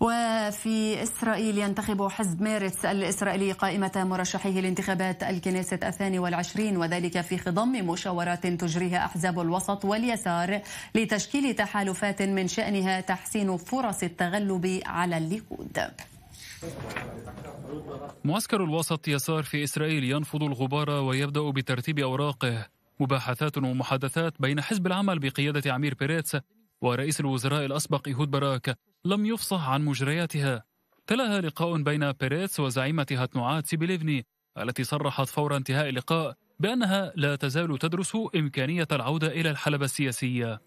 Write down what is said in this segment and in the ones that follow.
وفي إسرائيل ينتخب حزب ميرتس الإسرائيلي قائمة مرشحيه لانتخابات الكنيسة الثاني والعشرين وذلك في خضم مشاورات تجريها أحزاب الوسط واليسار لتشكيل تحالفات من شأنها تحسين فرص التغلب على الليكود معسكر الوسط يسار في إسرائيل ينفض الغبار ويبدأ بترتيب أوراقه مباحثات ومحادثات بين حزب العمل بقيادة عمير بيريتس ورئيس الوزراء الأسبق إيهود باراك لم يفصح عن مجرياتها تلاها لقاء بين بيريتس وزعيمة هاتنوعات سيبيليفني التي صرحت فور انتهاء اللقاء بأنها لا تزال تدرس إمكانية العودة إلى الحلبة السياسية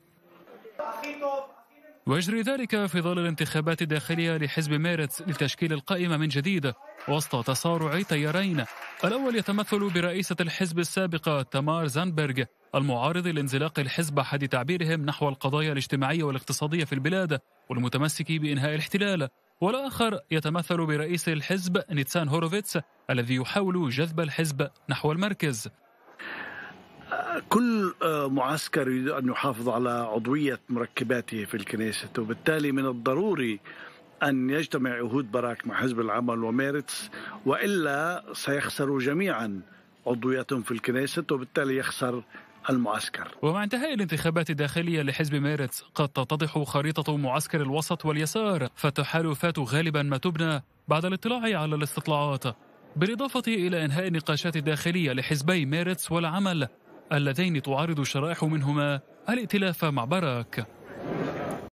ويجري ذلك في ظل الانتخابات الداخلية لحزب ميرتس لتشكيل القائمة من جديد وسط تصارع تيارين الأول يتمثل برئيسة الحزب السابقة تمار زانبرغ المعارض لانزلاق الحزب حد تعبيرهم نحو القضايا الاجتماعية والاقتصادية في البلاد والمتمسك بإنهاء الاحتلال والآخر يتمثل برئيس الحزب نيتسان هوروفيتس الذي يحاول جذب الحزب نحو المركز كل معسكر يريد أن يحافظ على عضوية مركباته في الكنيسة وبالتالي من الضروري أن يجتمع يهود باراك مع حزب العمل وميرتس وإلا سيخسروا جميعا عضويتهم في الكنيسة وبالتالي يخسر المعسكر ومع انتهاء الانتخابات الداخلية لحزب ميرتس قد تتضح خريطة معسكر الوسط واليسار فالتحالفات غالبا ما تبنى بعد الاطلاع على الاستطلاعات بالإضافة إلى إنهاء النقاشات الداخلية لحزبي ميرتس والعمل اللذين تعارض الشرائح منهما الائتلاف مع باراك